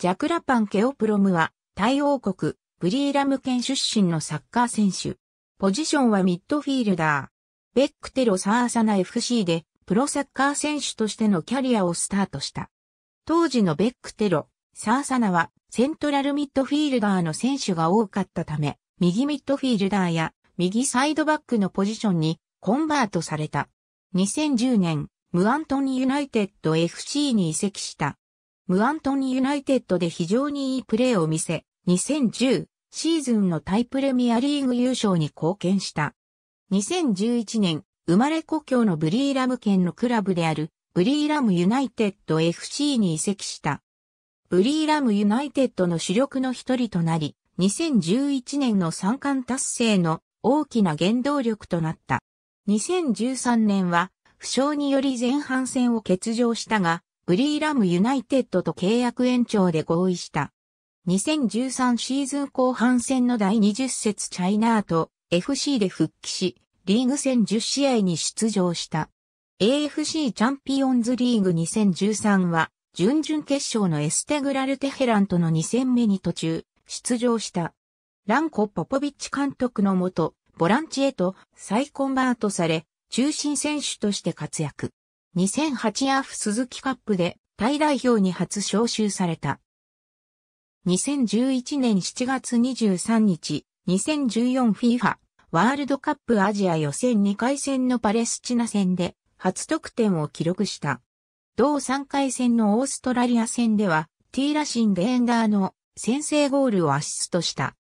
ジャクラパン・ケオプロムは、タイ王国、ブリーラム県出身のサッカー選手。ポジションはミッドフィールダー。ベックテロサーサナ FC で、プロサッカー選手としてのキャリアをスタートした。当時のベックテロ、サーサナは、セントラルミッドフィールダーの選手が多かったため、右ミッドフィールダーや、右サイドバックのポジションに、コンバートされた。2010年、ムアントンユナイテッド FC に移籍した。ムアントーユナイテッドで非常にいいプレーを見せ、2010シーズンのタイプレミアリーグ優勝に貢献した。2011年、生まれ故郷のブリーラム県のクラブであるブリーラムユナイテッド FC に移籍した。ブリーラムユナイテッドの主力の一人となり、2011年の三冠達成の大きな原動力となった。2013年は、負傷により前半戦を欠場したが、ブリーラムユナイテッドと契約延長で合意した。2013シーズン後半戦の第20節チャイナーと FC で復帰し、リーグ戦10試合に出場した。AFC チャンピオンズリーグ2013は、準々決勝のエステグラルテヘランとの2戦目に途中、出場した。ランコ・ポポビッチ監督のもと、ボランチへと再コンバートされ、中心選手として活躍。2008アフ鈴木カップでタイ代表に初招集された。2011年7月23日、2014 FIFA ワールドカップアジア予選2回戦のパレスチナ戦で初得点を記録した。同3回戦のオーストラリア戦では、ティーラシン・デエンダーの先制ゴールをアシストした。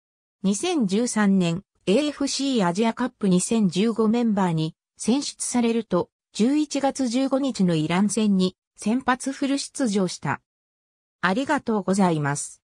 2013年 AFC アジアカップ2015メンバーに選出されると、11月15日のイラン戦に先発フル出場した。ありがとうございます。